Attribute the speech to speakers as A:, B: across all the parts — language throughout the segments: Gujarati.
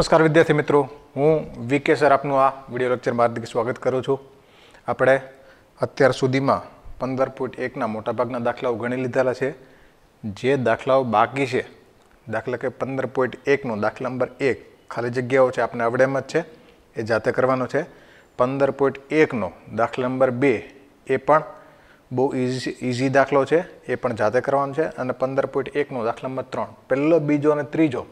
A: નમસ્કાર વિદ્યાર્થી મિત્રો હું વી કે સર આપનું આ વિડીયો લેક્ચરમાં હાર્દિક સ્વાગત કરું છું આપણે અત્યાર સુધીમાં પંદર પોઈન્ટ એકના મોટાભાગના દાખલાઓ ગણી લીધેલા છે જે દાખલાઓ બાકી છે દાખલા કે પંદર પોઈન્ટ એકનો દાખલા નંબર એક ખાલી જગ્યાઓ છે આપણે આવડેમ જ છે એ જાતે કરવાનો છે પંદર પોઈન્ટ એકનો દાખલા નંબર બે એ પણ બહુ ઇઝી ઇઝી દાખલો છે એ પણ જાતે કરવાનો છે અને પંદર પોઈન્ટ એકનો દાખલા નંબર ત્રણ પહેલો બીજો અને ત્રીજો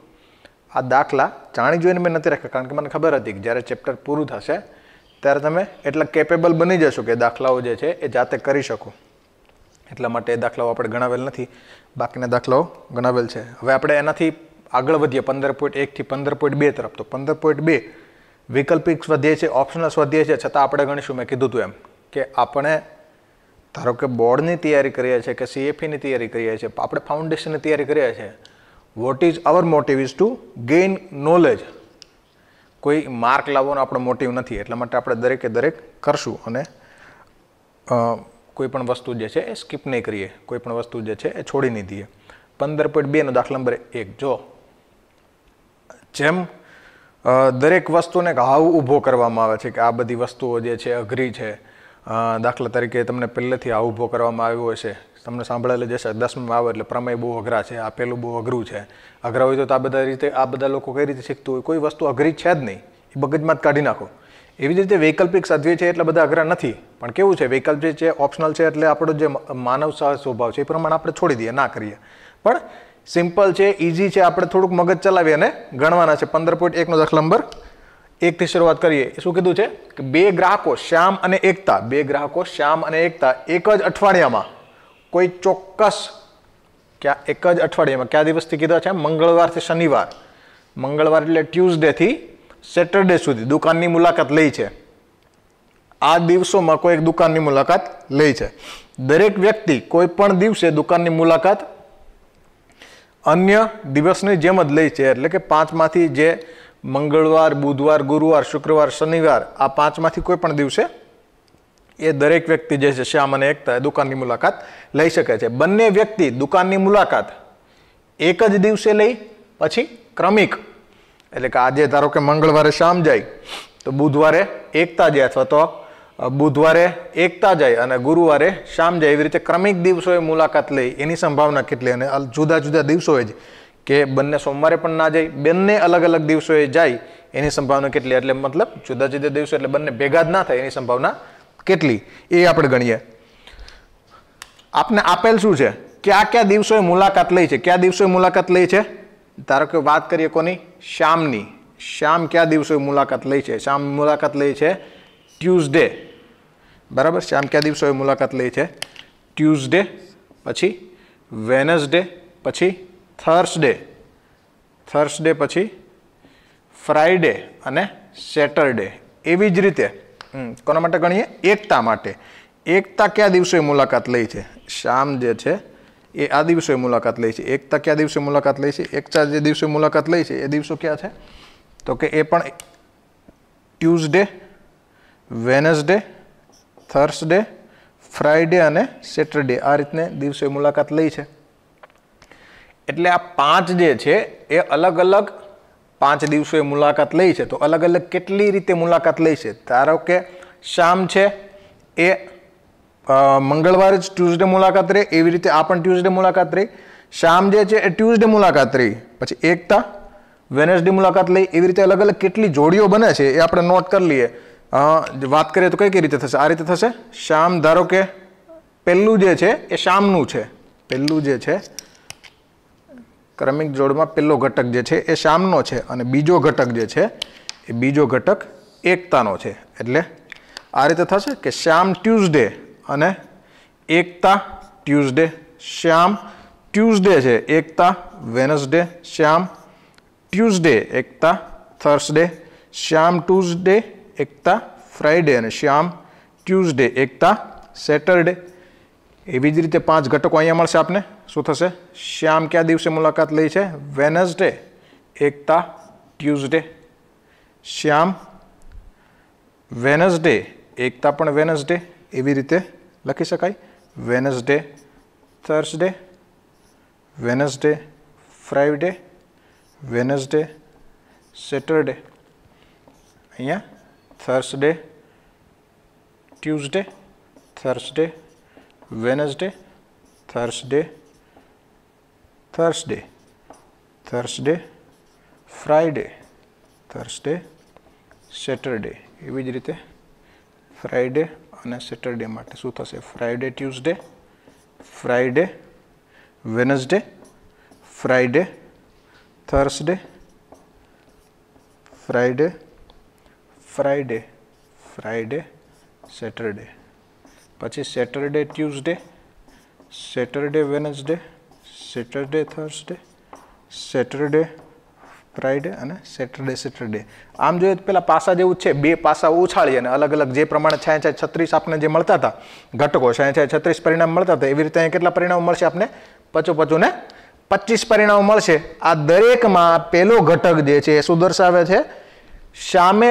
A: આ દાખલા જાણી જોઈને મેં નથી રાખ્યા કારણ કે મને ખબર હતી કે જ્યારે ચેપ્ટર પૂરું થશે ત્યારે તમે એટલા કેપેબલ બની જશો કે દાખલાઓ જે છે એ જાતે કરી શકો એટલા માટે એ દાખલાઓ આપણે ગણાવેલ નથી બાકીના દાખલાઓ ગણાવેલ છે હવે આપણે એનાથી આગળ વધીએ પંદર પોઈન્ટ એકથી પંદર પોઈન્ટ બે તરફ તો પંદર પોઈન્ટ બે વૈકલ્પિક સ્વાધ્યાય છે ઓપ્શનલ્સ સ્વાધ્યાય છે છતાં આપણે ગણીશું મેં કીધું હતું એમ કે આપણે ધારો કે બોર્ડની તૈયારી કરીએ છીએ કે સીએફીની તૈયારી કરીએ છીએ આપણે ફાઉન્ડેશનની તૈયારી કરીએ છીએ what is our motive is to gain knowledge કોઈ માર્ક લાવવાનો આપણો મોટિવ નથી એટલા માટે આપણે દરેકે દરેક કરશું અને કોઈ પણ વસ્તુ જે છે એ સ્કીપ નહીં કરીએ કોઈ પણ વસ્તુ જે છે એ છોડી નહીં દઈએ પંદર પોઈન્ટ બેનો દાખલા નંબર એક જો જેમ દરેક વસ્તુને હાવ ઊભો કરવામાં આવે છે કે આ બધી વસ્તુઓ જે છે અઘરી છે દાખલા તરીકે તમને પહેલેથી આ ઊભો કરવામાં આવ્યો હશે તમને સાંભળેલું જશે દસમામાં આવે એટલે પ્રમેય બહુ અઘરા છે આ પેલું બહુ અઘરું છે અઘરા હોય તો આ બધા રીતે આ બધા લોકો કઈ રીતે શીખતું હોય કોઈ વસ્તુ અઘરી છે જ નહીં એ બગજમાં જ કાઢી નાખો એવી જ રીતે વૈકલ્પિક સદ્વે છે એટલે બધા અઘરા નથી પણ કેવું છે વૈકલ્પિક છે ઓપ્શનલ છે એટલે આપણો જે માનવ સાહસ સ્વભાવ છે એ પ્રમાણે આપણે છોડી દઈએ ના કરીએ પણ સિમ્પલ છે ઇઝી છે આપણે થોડુંક મગજ ચલાવીએ અને ગણવાના છે પંદર પોઈન્ટ એકનો દાખલા નંબર એકથી શરૂઆત કરીએ શું કીધું છે કે બે ગ્રાહકો શ્યામ અને એકતા બે ગ્રાહકો શ્યામ અને એકતા એક જ અઠવાડિયામાં કોઈ ચોક્કસ ક્યાં એક જ અઠવાડિયામાં કયા દિવસથી કીધા છે મંગળવારથી શનિવાર મંગળવાર એટલે ટ્યુઝડેથી સેટરડે સુધી દુકાનની મુલાકાત લઈ છે આ દિવસોમાં કોઈ એક દુકાનની મુલાકાત લે છે દરેક વ્યક્તિ કોઈ પણ દિવસે દુકાનની મુલાકાત અન્ય દિવસની જેમ જ લે છે એટલે કે પાંચમાંથી જે મંગળવાર બુધવાર ગુરુવાર શુક્રવાર શનિવાર આ પાંચમાંથી કોઈ પણ દિવસે એ દરેક વ્યક્તિ જે છે શ્યામ અને એકતા દુકાનની મુલાકાત લઈ શકે છે બંને વ્યક્તિ દુકાનની મુલાકાત એક જ દિવસે લઈ પછી ક્રમિક એટલે કે આજે ધારો કે મંગળવારે શ્યામ જાય તો બુધવારે એકતા જાય અથવા તો બુધવારે એકતા જાય અને ગુરુવારે શ્યામ જાય એવી રીતે ક્રમિક દિવસોએ મુલાકાત લઈ એની સંભાવના કેટલી અને જુદા જુદા દિવસોએ જ કે બંને સોમવારે પણ ના જાય બંને અલગ અલગ દિવસોએ જાય એની સંભાવના કેટલી એટલે મતલબ જુદા જુદા દિવસો એટલે બંને ભેગા જ ના થાય એની સંભાવના કેટલી એ આપણે ગણીએ આપને આપેલ શું છે કયા કયા દિવસોએ મુલાકાત લઈ છે કયા દિવસોએ મુલાકાત લઈ છે ધારો કે વાત કરીએ કોની શ્યામની શ્યામ કયા દિવસોએ મુલાકાત લઈ છે શામ મુલાકાત લઈ છે ટ્યુઝડે બરાબર શ્યામ કયા દિવસોએ મુલાકાત લઈ છે ટ્યુઝડે પછી વેનસડે પછી થર્સડે થર્સડે પછી ફ્રાઈડે અને સેટરડે એવી જ રીતે કોના માટે ગણીએ એકતા માટે એકતા કયા દિવસે મુલાકાત લે છે શામ જે છે એ આ દિવસે મુલાકાત લે છે એકતા કયા દિવસે મુલાકાત લે છે એકતા જે દિવસે મુલાકાત લે છે એ દિવસો કયા છે તો કે એ પણ ટ્યુઝડે વેનસડે થર્સડે ફ્રાઈડે અને સેટરડે આ રીતને દિવસે મુલાકાત લઈ છે એટલે આ પાંચ જે છે એ અલગ અલગ પાંચ દિવસોએ મુલાકાત લઈ છે તો અલગ અલગ કેટલી રીતે મુલાકાત લઈ છે ધારો કે શામ છે એ મંગળવારે જ ટ્યુઝડે મુલાકાત રહી એવી રીતે આ પણ ટ્યુઝડે મુલાકાત રહી શ્યામ જે છે એ ટ્યુઝડે મુલાકાત રહી પછી એકતા વેનસડે મુલાકાત લઈ એવી રીતે અલગ અલગ કેટલી જોડીઓ બને છે એ આપણે નોટ કરી લઈએ વાત કરીએ તો કઈ કઈ રીતે થશે આ રીતે થશે શામ ધારો કે પહેલું જે છે એ શામનું છે પહેલું જે છે ક્રમિક જોડમાં પહેલો ઘટક જે છે એ સામનો છે અને બીજો ઘટક જે છે એ બીજો ઘટક એકતાનો છે એટલે આ રીતે થશે કે શ્યામ ટ્યુઝડે અને એકતા ટ્યુઝડે શ્યામ ટ્યુઝડે છે Ekta Wednesday Shyam Tuesday Ekta Thursday Shyam Tuesday Ekta Friday અને શ્યામ ટ્યુઝડે એકતા સેટરડે એવી જ રીતે પાંચ ઘટકો અહીંયા મળશે આપને શું થશે શ્યામ કયા દિવસે મુલાકાત લઈ છે Wednesday Ekta Tuesday Shyam Wednesday Ekta પણ વેનસડે એવી રીતે લખી શકાય Wednesday Thursday Wednesday Friday Wednesday Saturday અહીંયા Thursday Tuesday Thursday Wednesday Thursday Thursday, Thursday, Friday, Thursday, Saturday. એવી જ રીતે ફ્રાઈડે અને સેટરડે માટે શું થશે Friday Tuesday Friday Wednesday Friday Thursday Friday Friday Friday Saturday પછી Saturday Tuesday Saturday Wednesday Saturday Thursday Saturday Friday અને સેટરડે સેટરડે આમ જોઈએ તો પેલા પાસા જેવું છે બે પાસા ઉછાળીએ અને અલગ અલગ જે પ્રમાણે છાંય છાંય છત્રીસ આપણને જે મળતા હતા ઘટકો છાંય છાંય છત્રીસ પરિણામ મળતા હતા એવી રીતે અહીં કેટલા પરિણામો મળશે આપણને પચો પચો ને પચીસ પરિણામો મળશે આ દરેકમાં પહેલો ઘટક જે છે એ શું દર્શાવે છે સામે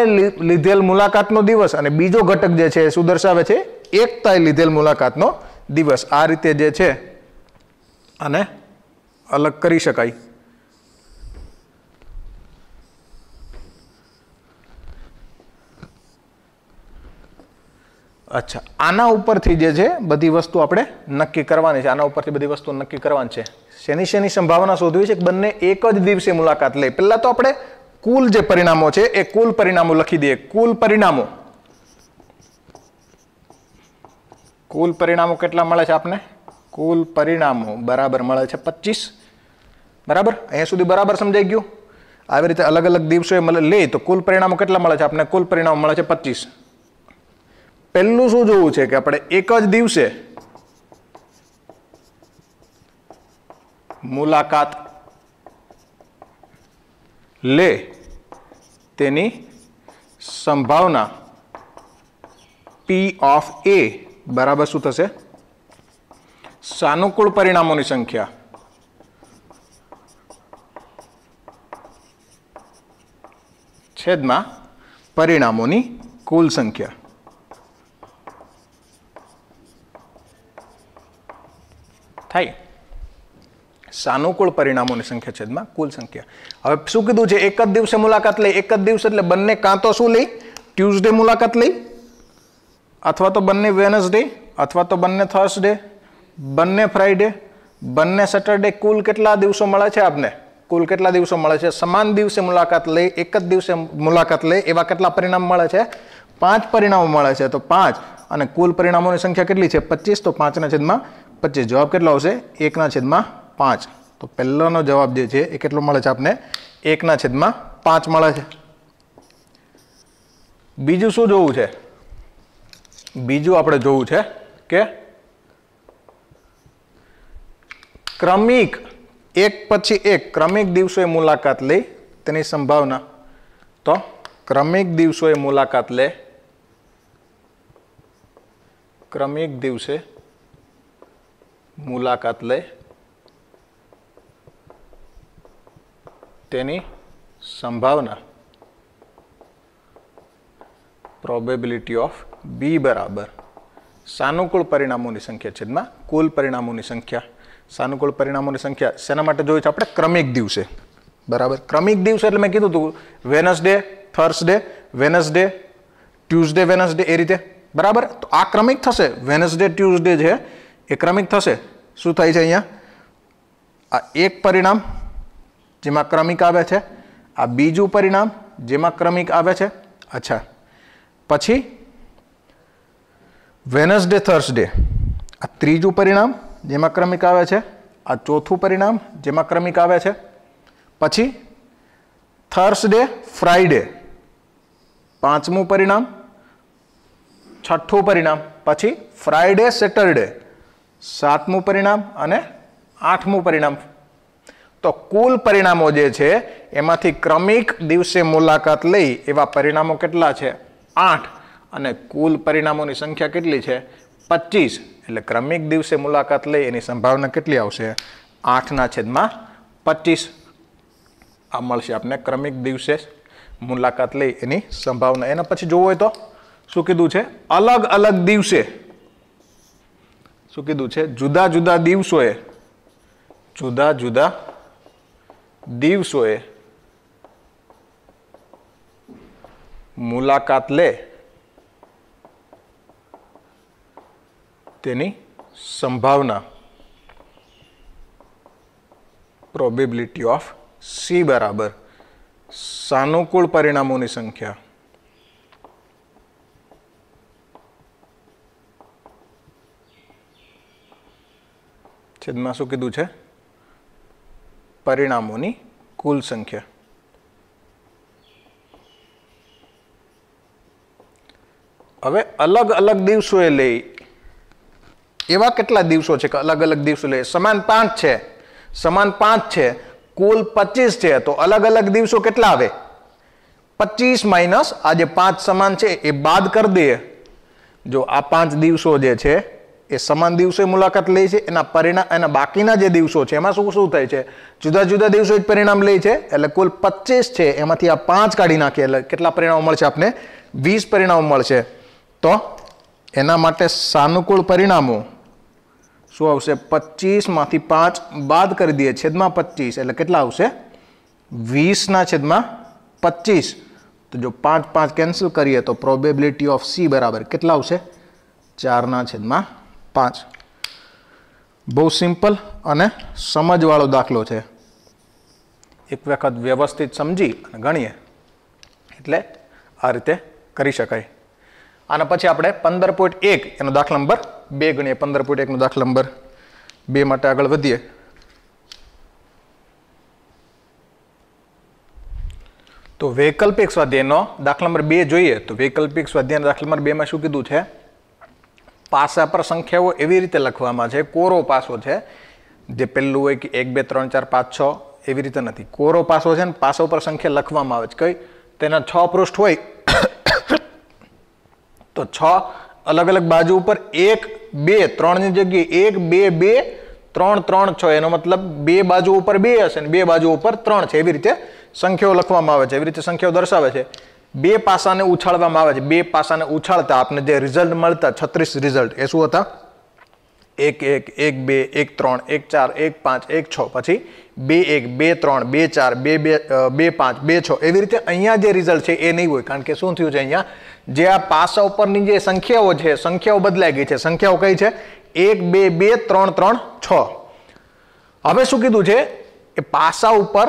A: લીધેલ મુલાકાતનો દિવસ અને બીજો ઘટક જે છે એ શું દર્શાવે છે એકતાએ લીધેલ મુલાકાતનો દિવસ આ રીતે જે છે અને અલગ કરી શકાય અચ્છા આના ઉપરથી જે છે બધી વસ્તુ આપણે નક્કી કરવાની છે આના ઉપરથી બધી વસ્તુ નક્કી કરવાની છે શેની શેની સંભાવના શોધવી છે કે બંને એક જ દિવસે મુલાકાત લે પહેલાં તો આપણે કુલ જે પરિણામો છે એ કુલ પરિણામો લખી દઈએ કુલ પરિણામો કુલ પરિણામો કેટલા મળે છે આપને કુલ પરિણામો બરાબર મળે છે પચીસ બરાબર અહીંયા સુધી બરાબર સમજાઈ ગયું આવી રીતે અલગ અલગ દિવસોએ મળે લે તો કુલ પરિણામો કેટલા મળે છે આપણને કુલ પરિણામો મળે છે પચીસ પહેલું શું જોવું છે કે આપણે એક જ દિવસે મુલાકાત લે તેની સંભાવના પી ઓફ એ બરાબર શું થશે સાનુકૂળ પરિણામોની સંખ્યા છેદમાં પરિણામોની કુલ સંખ્યા થાય સાનુકૂળ પરિણામોની સંખ્યા છેદમાં કુલ સંખ્યા હવે શું કીધું છે એક જ દિવસે મુલાકાત લઈ એક જ દિવસ એટલે બંને કાં તો શું લઈ ટ્યુઝડે મુલાકાત લઈ અથવા તો બંને વેનસડે અથવા તો બંને થર્સડે બંને ફ્રાઈડે બંને સેટરડે કુલ કેટલા દિવસો મળે છે આપને કુલ કેટલા દિવસો મળે છે સમાન દિવસે મુલાકાત લે એક જ દિવસે મુલાકાત લે એવા કેટલા પરિણામ મળે છે પાંચ પરિણામો મળે છે તો પાંચ અને કુલ પરિણામોની સંખ્યા કેટલી છે પચીસ તો પાંચના છેદમાં પચીસ જવાબ કેટલો આવશે એકના છેદમાં પાંચ તો પહેલાનો જવાબ જે છે એ કેટલો મળે છે આપને એકના છેદમાં પાંચ મળે છે બીજું શું જોવું છે બીજું આપણે જોવું છે કે ક્રમિક એક પછી એક ક્રમિક દિવસોએ મુલાકાત લે તેની સંભાવના તો ક્રમિક દિવસોએ મુલાકાત લે ક્રમિક દિવસે મુલાકાત લે તેની સંભાવના પ્રોબેબિલિટી ઓફ બી બરાબર સાનુકૂળ પરિણામોની સંખ્યા છેદમાં કુલ પરિણામોની સંખ્યા સાનુકૂળ પરિણામોની સંખ્યા શેના માટે જોયું છે આપણે ક્રમિક દિવસે બરાબર ક્રમિક દિવસે એટલે મેં કીધું હતું Wednesday Thursday Wednesday Tuesday Wednesday એ રીતે બરાબર તો આ ક્રમિક થશે વેનસડે ટ્યુઝડે છે એ ક્રમિક થશે શું થાય છે અહીંયા આ એક પરિણામ જેમાં ક્રમિક આવે છે આ બીજું પરિણામ જેમાં ક્રમિક આવે છે અચ્છા પછી વેનસડે થર્સડે આ ત્રીજું પરિણામ જેમાં ક્રમિક આવે છે આ ચોથું પરિણામ જેમાં ક્રમિક આવે છે પછી થર્સડે ફ્રાઈડે પાંચમું પરિણામ છઠ્ઠું પરિણામ પછી ફ્રાઈડે સેટરડે સાતમું પરિણામ અને આઠમું પરિણામ તો કુલ પરિણામો જે છે એમાંથી ક્રમિક દિવસે મુલાકાત લઈ એવા પરિણામો કેટલા છે આઠ અને કુલ પરિણામોની સંખ્યા કેટલી છે પચીસ એટલે ક્રમિક દિવસે મુલાકાત લે એની સંભાવના કેટલી આવશે આઠના છેદમાં પચીસ આ મળશે આપને ક્રમિક દિવસે મુલાકાત લઈ એની સંભાવના એના પછી જોવું હોય તો શું કીધું છે અલગ અલગ દિવસે શું કીધું છે જુદા જુદા દિવસોએ જુદા જુદા દિવસોએ મુલાકાત લે તેની સંભાવના પ્રોબેબિલિટી ઓફ સી બરાબર સાનુકૂળ પરિણામોની સંખ્યા છેદમાં શું કીધું છે પરિણામોની કુલ સંખ્યા હવે અલગ અલગ દિવસોએ લઈ એવા કેટલા દિવસો છે કે અલગ અલગ દિવસો લઈએ સમાન પાંચ છે સમાન પાંચ છે કુલ પચીસ છે તો અલગ અલગ દિવસો કેટલા આવે પચીસ માઇનસ આ જે પાંચ સમાન છે એ બાદ કરી દઈએ જો આ પાંચ દિવસો જે છે એ સમાન દિવસે મુલાકાત લે છે એના પરિણામ એના બાકીના જે દિવસો છે એમાં શું શું થાય છે જુદા જુદા દિવસો જ પરિણામ લે છે એટલે કુલ પચીસ છે એમાંથી આ પાંચ કાઢી નાખીએ એટલે કેટલા પરિણામો મળશે આપને વીસ પરિણામો મળશે તો એના માટે સાનુકૂળ પરિણામો શું આવશે પચીસમાંથી પાંચ બાદ કરી દઈએ છેદમાં પચીસ એટલે કેટલા આવશે વીસના છેદમાં પચીસ તો જો પાંચ પાંચ કેન્સલ કરીએ તો પ્રોબેબિલિટી ઓફ સી બરાબર કેટલા આવશે ચારના છેદમાં પાંચ બહુ સિમ્પલ અને સમજવાળો દાખલો છે એક વખત વ્યવસ્થિત સમજી અને ગણીએ એટલે આ રીતે કરી શકાય અને પછી આપણે પંદર પોઈન્ટ એક એનો દાખલા નંબર બે ગણીએ પંદર પોઈન્ટ એકનો દાખલા નંબર બે માટે આગળ વધીએ તો વૈકલ્પિક સ્વાધ્યાયનો દાખલા નંબર બે જોઈએ તો વૈકલ્પિક સ્વાધ્યાયના દાખલા નંબર બેમાં શું કીધું છે પાસા પર સંખ્યાઓ એવી રીતે લખવામાં છે કોરો પાસો છે જે પહેલું હોય કે એક બે ત્રણ ચાર પાંચ છ એવી રીતે નથી કોરો પાસો છે ને પાસો પર સંખ્યા લખવામાં આવે છે કઈ તેના છ પૃષ્ઠ હોય તો છ અલગ અલગ બાજુ ઉપર એક બે ત્રણની જગ્યાએ એક બે બે ત્રણ ત્રણ છ એનો મતલબ બે બાજુ ઉપર બે હશે ને બે બાજુ ઉપર ત્રણ છે એવી રીતે સંખ્યાઓ લખવામાં આવે છે એવી રીતે સંખ્યાઓ દર્શાવે છે બે પાસાને ઉછાળવામાં આવે છે બે પાસાને ઉછાળતા આપને જે રિઝલ્ટ મળતા છત્રીસ રિઝલ્ટ એ શું હતા એક એક એક બે એક ત્રણ એક ચાર એક પાંચ એક છ પછી બે એક બે ત્રણ બે ચાર બે બે બે પાંચ બે છ એવી રીતે અહીંયા જે રિઝલ્ટ છે એ નહીં હોય કારણ કે શું થયું છે અહીંયા જે આ પાસા ઉપરની જે સંખ્યાઓ છે સંખ્યાઓ બદલાઈ ગઈ છે સંખ્યાઓ કઈ છે એક બે બે ત્રણ ત્રણ છ હવે શું કીધું છે એ પાસા ઉપર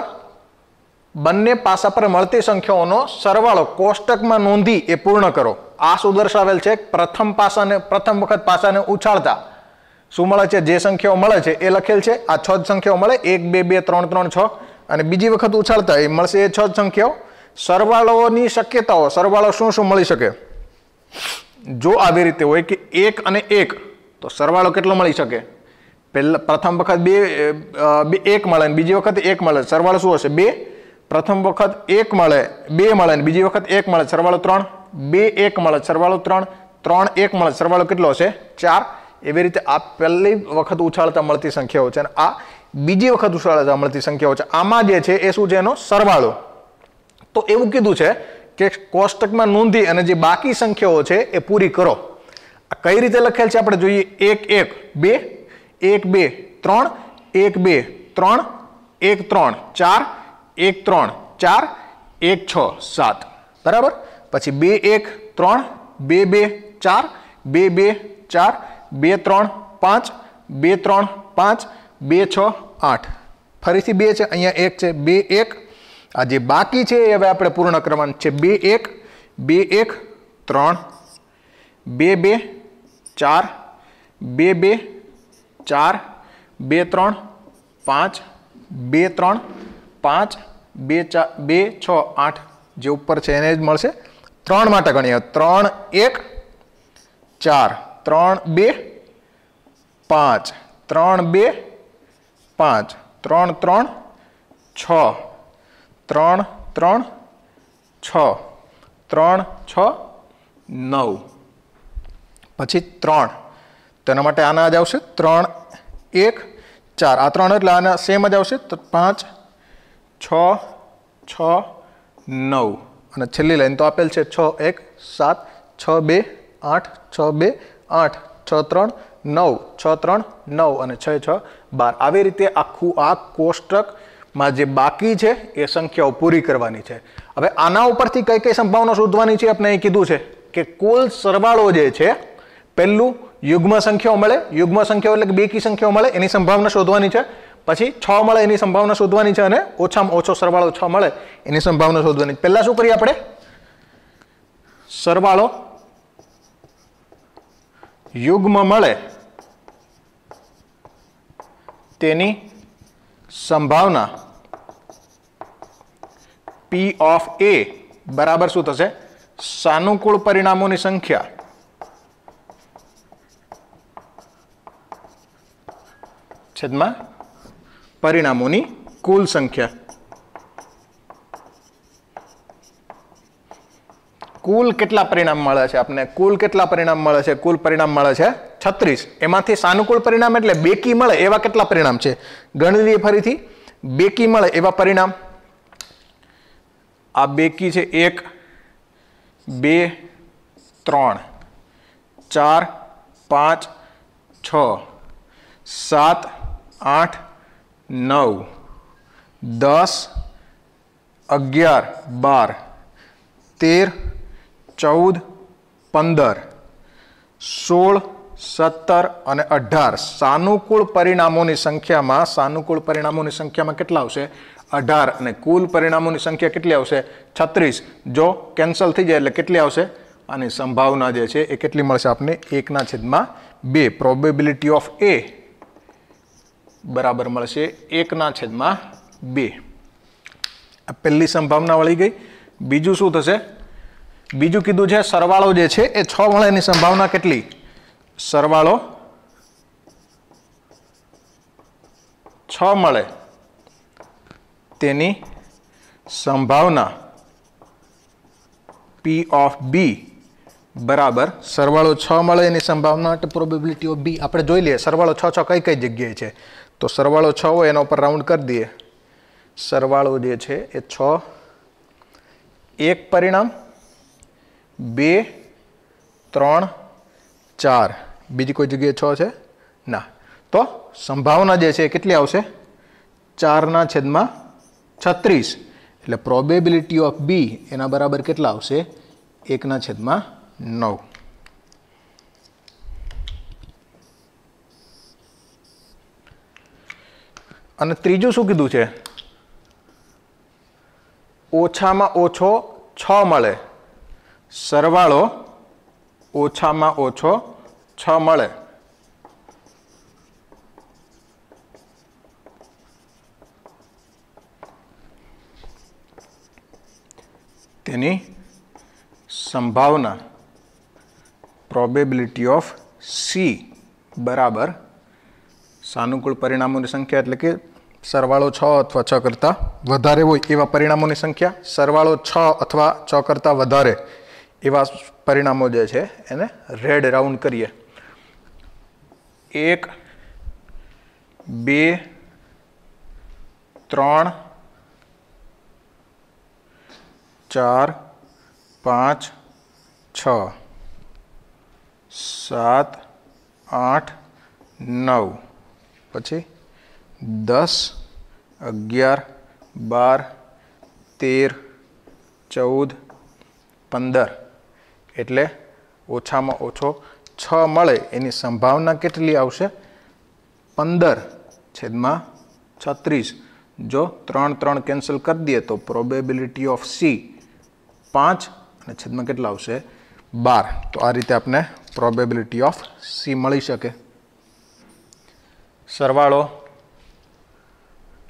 A: બંને પાસા પર મળતી સંખ્યાઓનો સરવાળો કોષ્ટકમાં નોંધી એ પૂર્ણ કરો આ શું દર્શાવેલ છે પ્રથમ પાસાને પ્રથમ વખત પાસાને ઉછાળતા શું મળે છે જે સંખ્યાઓ મળે છે એ લખેલ છે આ છ જ સંખ્યાઓ મળે એક બે બે ત્રણ ત્રણ છ અને બીજી વખત ઉછાળતા એ મળશે એ છ જ સંખ્યાઓ સરવાળોની શક્યતાઓ સરવાળો શું શું મળી શકે જો આવી રીતે હોય કે એક અને એક તો સરવાળો કેટલો મળી શકે પહેલાં પ્રથમ વખત બે બે એક મળે ને બીજી વખત એક મળે સરવાળો શું હશે બે પ્રથમ વખત એક મળે બે મળે ને બીજી વખત એક મળે સરવાળો ત્રણ બે એક મળે સરવાળો ત્રણ ત્રણ એક મળે સરવાળો કેટલો હશે ચાર એવી રીતે આ પહેલી વખત ઉછાળતા મળતી સંખ્યાઓ છે અને આ બીજી વખત ઉછાળતા મળતી સંખ્યાઓ છે આમાં જે છે એ શું છે એનો સરવાળો તો એવું કીધું છે કે કોષ્ટકમાં નોંધી અને જે બાકી સંખ્યાઓ છે એ પૂરી કરો આ કઈ રીતે લખેલ છે આપણે જોઈએ એક એક બે એક બે ત્રણ એક બે ત્રણ એક ત્રણ ચાર એક ત્રણ ચાર એક છ સાત બરાબર પછી બે એક ત્રણ બે બે ચાર બે બે ચાર બે ત્રણ પાંચ બે ત્રણ પાંચ બે છ આઠ ફરીથી બે છે અહીંયા એક છે બે એક આ જે બાકી છે એ હવે આપણે પૂર્ણ કરવાનું છે બે એક બે એક ત્રણ બે બે ચાર બે બે ચાર બે ત્રણ પાંચ બે ત્રણ પાંચ બે ચાર બે છ આઠ જે ઉપર છે એને જ મળશે ત્રણ માટે ગણીએ ત્રણ એક ચાર ત્રણ બે પાંચ ત્રણ બે પાંચ ત્રણ ત્રણ છ ત્રણ ત્રણ છ ત્રણ છ નવ પછી ત્રણ તેના માટે આના જ આવશે ત્રણ એક ચાર આ ત્રણ એટલે આના સેમ જ આવશે તો પાંચ છ છ નવ અને છેલ્લી લાઈન તો આપેલ છે છ એક સાત છ બે આઠ છ બે આઠ છ ત્રણ નવ છ ત્રણ નવ અને છ છ બાર આવી રીતે આખું આ કોષ્ટકમાં જે બાકી છે એ સંખ્યાઓ પૂરી કરવાની છે હવે આના ઉપરથી કઈ કઈ સંભાવના શોધવાની છે આપણે અહીં કીધું છે કે કુલ સરવાળો જે છે પહેલું યુગ્મ સંખ્યાઓ મળે યુગ્મ સંખ્યાઓ એટલે બેકી સંખ્યાઓ મળે એની સંભાવના શોધવાની છે પછી છ મળે એની સંભાવના શોધવાની છે અને ઓછામાં ઓછો સરવાળો છ મળે એની સંભાવના શોધવાની પહેલાં શું કરીએ આપણે સરવાળો યુગ્મ મળે તેની સંભાવના પી ઓફ એ બરાબર શું થશે સાનુકૂળ પરિણામોની સંખ્યા છેદમાં પરિણામોની કુલ સંખ્યા કુલ કેટલા પરિણામ મળે છે આપણે કુલ કેટલા પરિણામ મળે છે કુલ પરિણામ મળે છે છત્રીસ એમાંથી સાનુકૂળ પરિણામ એટલે બેકી મળે એવા કેટલા પરિણામ છે ગણવી ફરીથી બેકી મળે એવા પરિણામ આ બેકી છે એક બે ત્રણ ચાર પાંચ છ સાત આઠ નવ દસ અગિયાર બાર તેર ચૌદ પંદર સોળ સત્તર અને અઢાર સાનુકૂળ પરિણામોની સંખ્યામાં સાનુકૂળ પરિણામોની સંખ્યામાં કેટલા આવશે અઢાર અને કુલ પરિણામોની સંખ્યા કેટલી આવશે છત્રીસ જો કેન્સલ થઈ જાય એટલે કેટલી આવશે આની સંભાવના જે છે એ કેટલી મળશે આપને એકના છેદમાં બે પ્રોબેબિલિટી ઓફ એ બરાબર મળશે એકના છેદમાં બે આ પહેલી સંભાવના વળી ગઈ બીજું શું થશે બીજું કીધું છે સરવાળો જે છે એ છ મળે એની સંભાવના કેટલી સરવાળો છ મળે તેની સંભાવના પી ઓફ બી બરાબર સરવાળો છ મળે એની સંભાવના પ્રોબેબિલિટી ઓફ બી આપણે જોઈ લઈએ સરવાળો છ છ કઈ કઈ જગ્યાએ છે તો સરવાળો છ હોય એના ઉપર રાઉન્ડ કરી દઈએ સરવાળો જે છે એ છ એક પરિણામ બે ત્રણ ચાર બીજી કોઈ જગ્યાએ છ છે ના તો સંભાવના જે છે એ કેટલી આવશે ચારના છેદમાં છત્રીસ એટલે પ્રોબેબિલિટી ઓફ બી એના બરાબર કેટલા આવશે એકના છેદમાં નવ અને ત્રીજું શું કીધું છે ઓછામાં ઓછો છ મળે સરવાળો ઓછામાં ઓછો છ મળે તેની સંભાવના પ્રોબેબિલિટી ઓફ સી બરાબર સાનુકૂળ પરિણામોની સંખ્યા એટલે કે સરવાળો છ અથવા છ કરતાં વધારે હોય એવા પરિણામોની સંખ્યા સરવાળો છ અથવા છ કરતાં વધારે એવા પરિણામો જે છે એને રેડ રાઉન્ડ કરીએ એક બે ત્રણ ચાર પાંચ છ સાત આઠ નવ પછી દસ અગિયાર બાર તેર ચૌદ પંદર એટલે ઓછામાં ઓછો છ મળે એની સંભાવના કેટલી આવશે પંદર છેદમાં છત્રીસ જો ત્રણ ત્રણ કેન્સલ કરી દઈએ તો પ્રોબેબિલિટી ઓફ સી પાંચ અને છેદમાં કેટલા આવશે બાર તો આ રીતે આપણે પ્રોબેબિલિટી ઓફ સી મળી શકે સરવાળો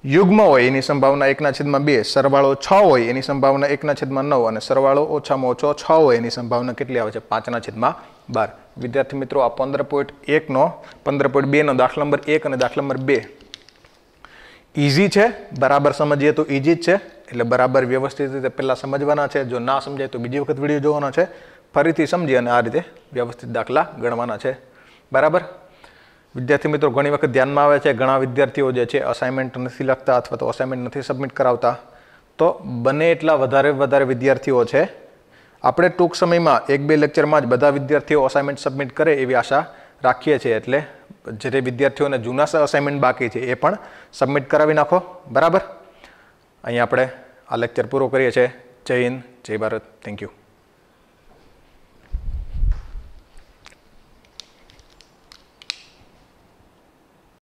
A: યુગ્મ હોય એની સંભાવના એકના છેદમાં બે સરવાળો છ હોય એની સંભાવના એકના છેદમાં નવ અને સરવાળો ઓછામાં ઓછો છ હોય એની સંભાવના કેટલી આવે છે પાંચના છેદમાં બાર વિદ્યાર્થી મિત્રો આ પંદર પોઈન્ટ એકનો પંદર પોઈન્ટ બેનો દાખલા નંબર એક અને દાખલા નંબર બે ઇઝી છે બરાબર સમજીએ તો ઇઝી જ છે એટલે બરાબર વ્યવસ્થિત રીતે પહેલાં સમજવાના છે જો ના સમજાય તો બીજી વખત વિડીયો જોવાનો છે ફરીથી સમજી અને આ રીતે વ્યવસ્થિત દાખલા ગણવાના છે બરાબર વિદ્યાર્થી મિત્રો ઘણી વખત ધ્યાનમાં આવે છે ઘણા વિદ્યાર્થીઓ જે છે અસાઇનમેન્ટ નથી લખતા અથવા તો અસાઇનમેન્ટ નથી સબમિટ કરાવતા તો બને એટલા વધારે વધારે વિદ્યાર્થીઓ છે આપણે ટૂંક સમયમાં એક બે લેક્ચરમાં જ બધા વિદ્યાર્થીઓ અસાઇનમેન્ટ સબમિટ કરે એવી આશા રાખીએ છીએ એટલે જે વિદ્યાર્થીઓને જૂના અસાઇનમેન્ટ બાકી છે એ પણ સબમિટ કરાવી નાખો બરાબર અહીં આપણે આ લેક્ચર પૂરો કરીએ છીએ જય હિન્દ જય ભારત થેન્ક યુ